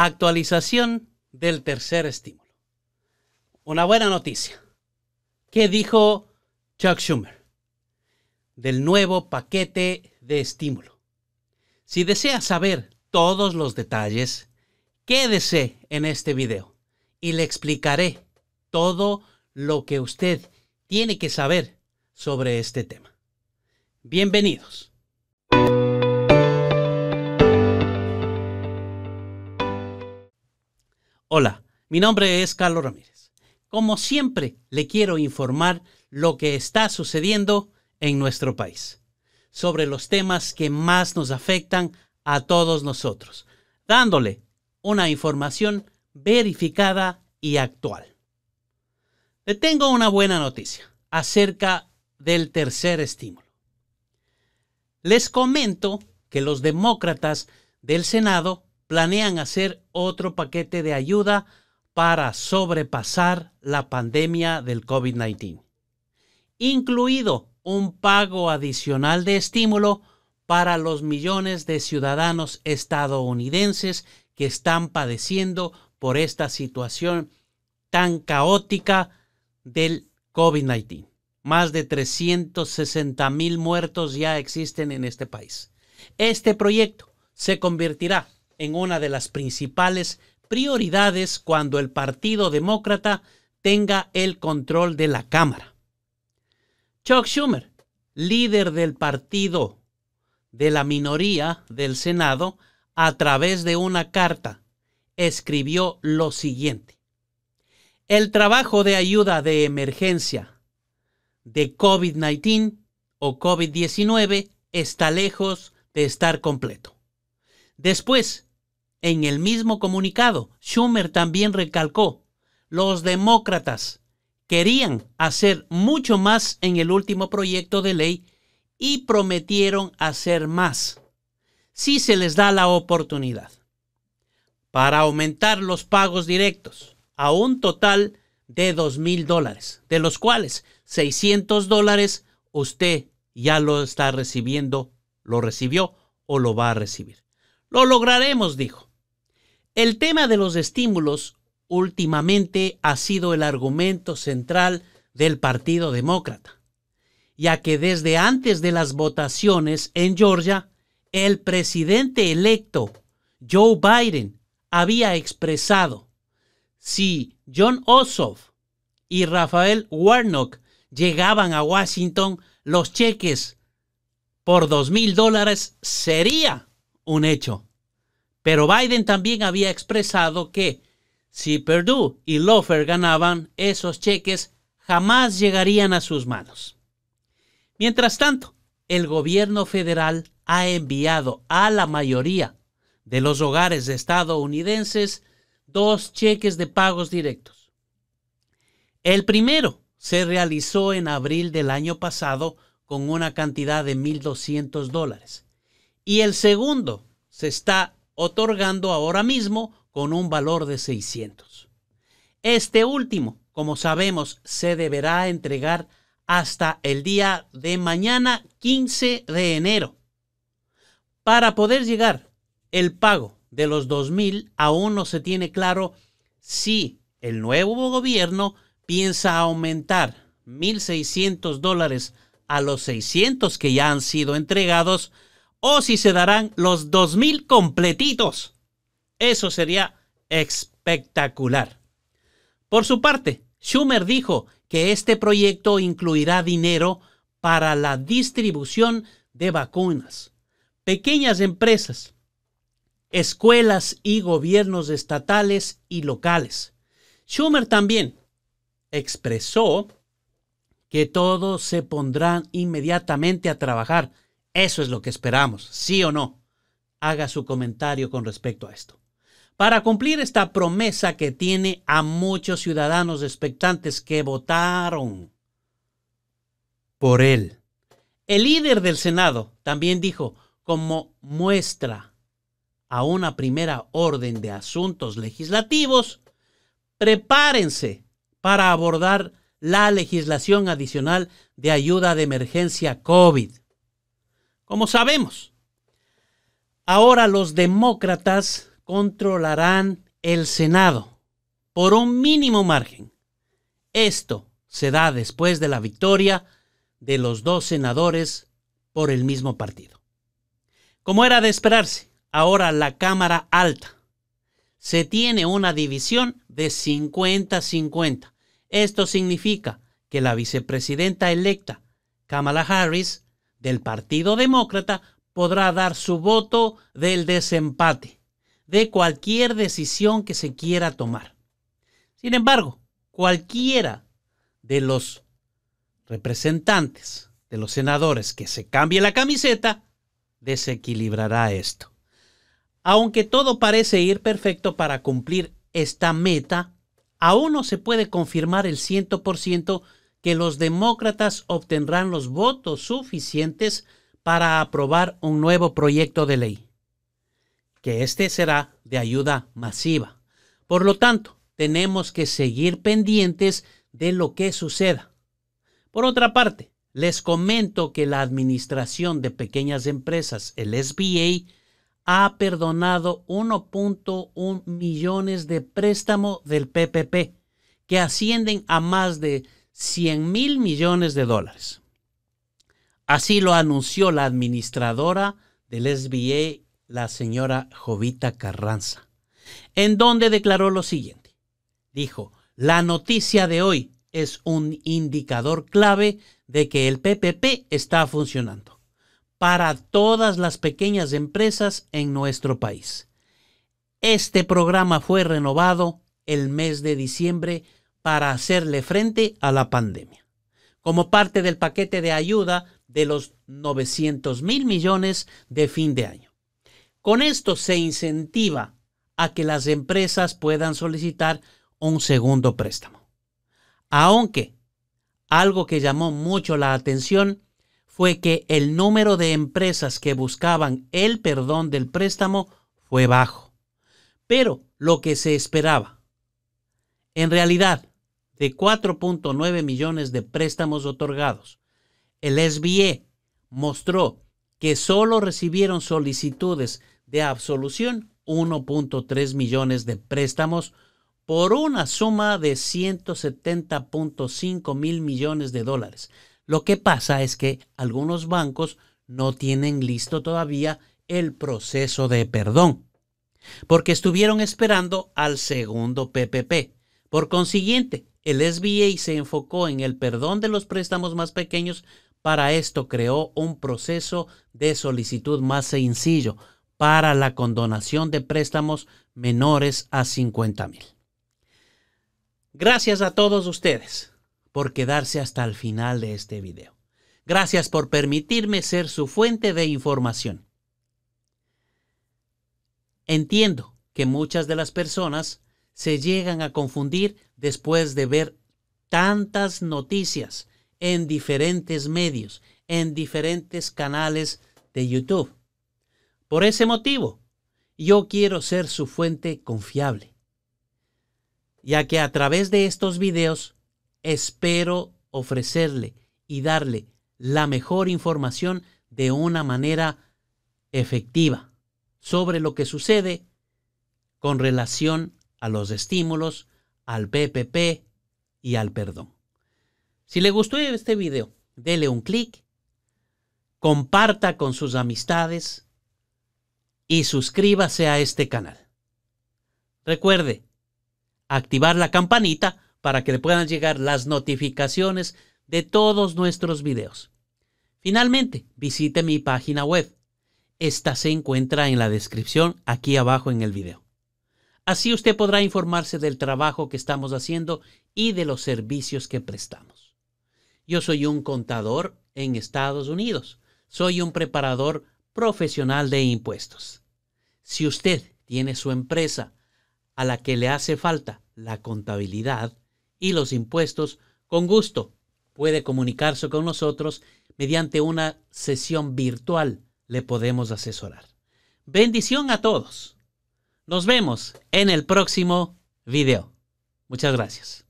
Actualización del tercer estímulo. Una buena noticia. ¿Qué dijo Chuck Schumer? Del nuevo paquete de estímulo. Si desea saber todos los detalles, quédese en este video y le explicaré todo lo que usted tiene que saber sobre este tema. Bienvenidos. Hola, mi nombre es Carlos Ramírez. Como siempre, le quiero informar lo que está sucediendo en nuestro país, sobre los temas que más nos afectan a todos nosotros, dándole una información verificada y actual. Le tengo una buena noticia acerca del tercer estímulo. Les comento que los demócratas del Senado planean hacer otro paquete de ayuda para sobrepasar la pandemia del COVID-19, incluido un pago adicional de estímulo para los millones de ciudadanos estadounidenses que están padeciendo por esta situación tan caótica del COVID-19. Más de 360 mil muertos ya existen en este país. Este proyecto se convertirá en una de las principales prioridades cuando el Partido Demócrata tenga el control de la Cámara. Chuck Schumer, líder del partido de la minoría del Senado, a través de una carta, escribió lo siguiente. El trabajo de ayuda de emergencia de COVID-19 o COVID-19 está lejos de estar completo. Después en el mismo comunicado, Schumer también recalcó, los demócratas querían hacer mucho más en el último proyecto de ley y prometieron hacer más si se les da la oportunidad para aumentar los pagos directos a un total de dos mil dólares, de los cuales 600 dólares usted ya lo está recibiendo, lo recibió o lo va a recibir. Lo lograremos, dijo. El tema de los estímulos últimamente ha sido el argumento central del Partido Demócrata, ya que desde antes de las votaciones en Georgia, el presidente electo, Joe Biden, había expresado, si John Ossoff y Rafael Warnock llegaban a Washington, los cheques por dos mil dólares sería un hecho. Pero Biden también había expresado que si Perdue y Lofer ganaban, esos cheques jamás llegarían a sus manos. Mientras tanto, el gobierno federal ha enviado a la mayoría de los hogares estadounidenses dos cheques de pagos directos. El primero se realizó en abril del año pasado con una cantidad de 1.200 dólares y el segundo se está otorgando ahora mismo con un valor de 600. Este último, como sabemos, se deberá entregar hasta el día de mañana 15 de enero. Para poder llegar el pago de los 2.000, aún no se tiene claro si el nuevo gobierno piensa aumentar 1.600 dólares a los 600 que ya han sido entregados o si se darán los 2.000 completitos. Eso sería espectacular. Por su parte, Schumer dijo que este proyecto incluirá dinero para la distribución de vacunas. Pequeñas empresas, escuelas y gobiernos estatales y locales. Schumer también expresó que todos se pondrán inmediatamente a trabajar eso es lo que esperamos, sí o no. Haga su comentario con respecto a esto. Para cumplir esta promesa que tiene a muchos ciudadanos expectantes que votaron por él. El líder del Senado también dijo, como muestra a una primera orden de asuntos legislativos, prepárense para abordar la legislación adicional de ayuda de emergencia COVID como sabemos. Ahora los demócratas controlarán el Senado por un mínimo margen. Esto se da después de la victoria de los dos senadores por el mismo partido. Como era de esperarse, ahora la Cámara Alta se tiene una división de 50-50. Esto significa que la vicepresidenta electa, Kamala Harris, del Partido Demócrata podrá dar su voto del desempate de cualquier decisión que se quiera tomar. Sin embargo, cualquiera de los representantes, de los senadores que se cambie la camiseta, desequilibrará esto. Aunque todo parece ir perfecto para cumplir esta meta, aún no se puede confirmar el 100% que los demócratas obtendrán los votos suficientes para aprobar un nuevo proyecto de ley, que este será de ayuda masiva. Por lo tanto, tenemos que seguir pendientes de lo que suceda. Por otra parte, les comento que la Administración de Pequeñas Empresas, el SBA, ha perdonado 1.1 millones de préstamo del PPP, que ascienden a más de 100 mil millones de dólares. Así lo anunció la administradora del SBA, la señora Jovita Carranza, en donde declaró lo siguiente. Dijo, la noticia de hoy es un indicador clave de que el PPP está funcionando para todas las pequeñas empresas en nuestro país. Este programa fue renovado el mes de diciembre para hacerle frente a la pandemia, como parte del paquete de ayuda de los 900 mil millones de fin de año. Con esto se incentiva a que las empresas puedan solicitar un segundo préstamo. Aunque algo que llamó mucho la atención fue que el número de empresas que buscaban el perdón del préstamo fue bajo, pero lo que se esperaba. En realidad, de 4.9 millones de préstamos otorgados. El SBA mostró que solo recibieron solicitudes de absolución 1.3 millones de préstamos por una suma de 170.5 mil millones de dólares. Lo que pasa es que algunos bancos no tienen listo todavía el proceso de perdón, porque estuvieron esperando al segundo PPP. Por consiguiente, el SBA se enfocó en el perdón de los préstamos más pequeños. Para esto creó un proceso de solicitud más sencillo para la condonación de préstamos menores a 50 mil. Gracias a todos ustedes por quedarse hasta el final de este video. Gracias por permitirme ser su fuente de información. Entiendo que muchas de las personas se llegan a confundir después de ver tantas noticias en diferentes medios, en diferentes canales de YouTube. Por ese motivo, yo quiero ser su fuente confiable, ya que a través de estos videos espero ofrecerle y darle la mejor información de una manera efectiva sobre lo que sucede con relación a los estímulos, al PPP y al perdón. Si le gustó este video, dele un clic, comparta con sus amistades y suscríbase a este canal. Recuerde activar la campanita para que le puedan llegar las notificaciones de todos nuestros videos. Finalmente, visite mi página web. Esta se encuentra en la descripción aquí abajo en el video. Así usted podrá informarse del trabajo que estamos haciendo y de los servicios que prestamos. Yo soy un contador en Estados Unidos. Soy un preparador profesional de impuestos. Si usted tiene su empresa a la que le hace falta la contabilidad y los impuestos, con gusto puede comunicarse con nosotros mediante una sesión virtual. Le podemos asesorar. Bendición a todos. Nos vemos en el próximo video. Muchas gracias.